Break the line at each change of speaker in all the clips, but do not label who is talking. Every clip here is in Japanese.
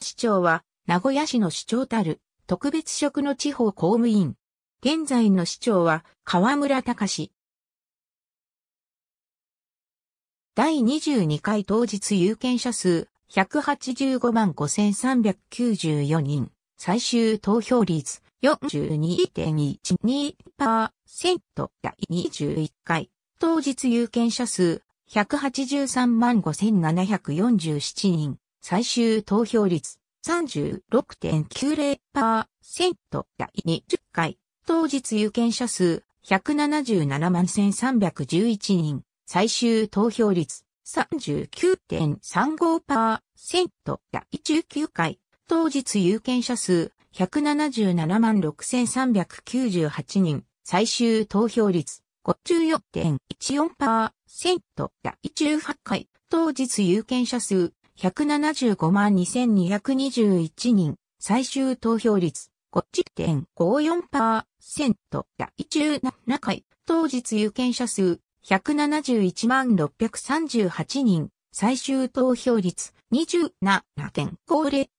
市長は、名古屋市の市長たる、特別職の地方公務員。現在の市長は、河村隆。第22回当日有権者数、185万5394人。最終投票率42.12%。第21回。当日有権者数183万5747人。最終投票率36.90%、第20回、当日有権者数177万1311人、最終投票率39.35%、第19回、当日有権者数177万6398人、最終投票率54.14%、第18回、当日有権者数175万2221人、最終投票率50.54%、第17回、当日有権者数171万638人、最終投票率27.50%、第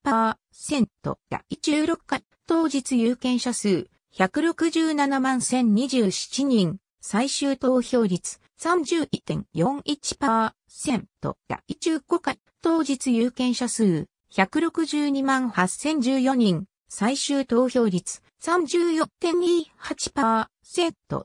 16回、当日有権者数167万1027人、最終投票率31.41%、第15回、当日有権者数、162万8014人、最終投票率、34.28%、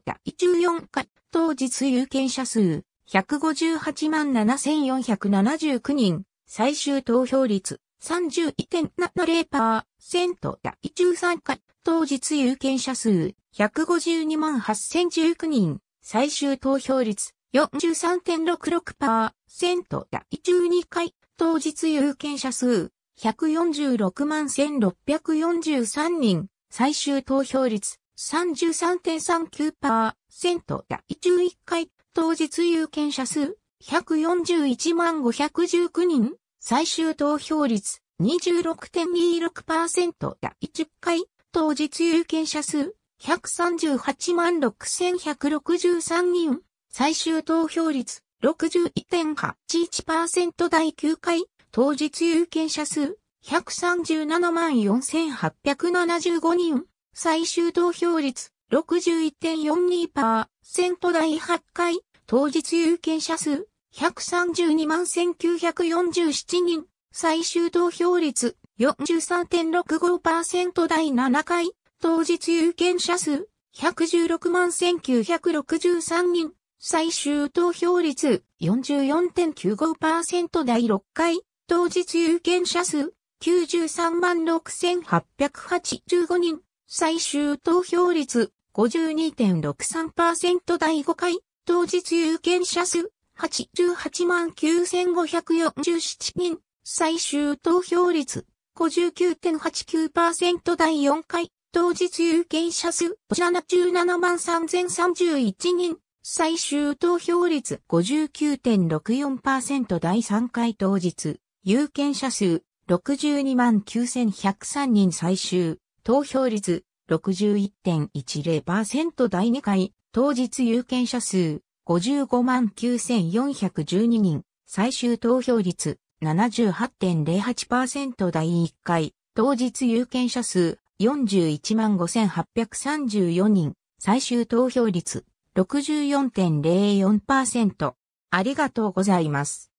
第14回、当日有権者数、158万7479人、最終投票率、31.70%、第13回、当日有権者数、152万8019人、最終投票率、43.66%、第12回、当日有権者数、146万1643人、最終投票率33.39%、第11回当日有権者数、141万519人、最終投票率26.26%、第10回当日有権者数、138万6163人、最終投票率61.81%第9回、当日有権者数、1374875万人、最終投票率、61.42%、第8回、当日有権者数、1321947万人、最終投票率、43.65%第7回、当日有権者数、1161963万人、最終投票率44.95%第6回、当日有権者数936,885人、最終投票率52.63%第5回、当日有権者数889,547人、最終投票率59.89%第4回、当日有権者数77万3031人、最終投票率59.64%第3回当日、有権者数62万9103人最終、投票率61.10%第2回、当日有権者数55万9412人、最終投票率78.08%第1回、当日有権者数41万5834人、最終投票率64.04%。ありがとうございます。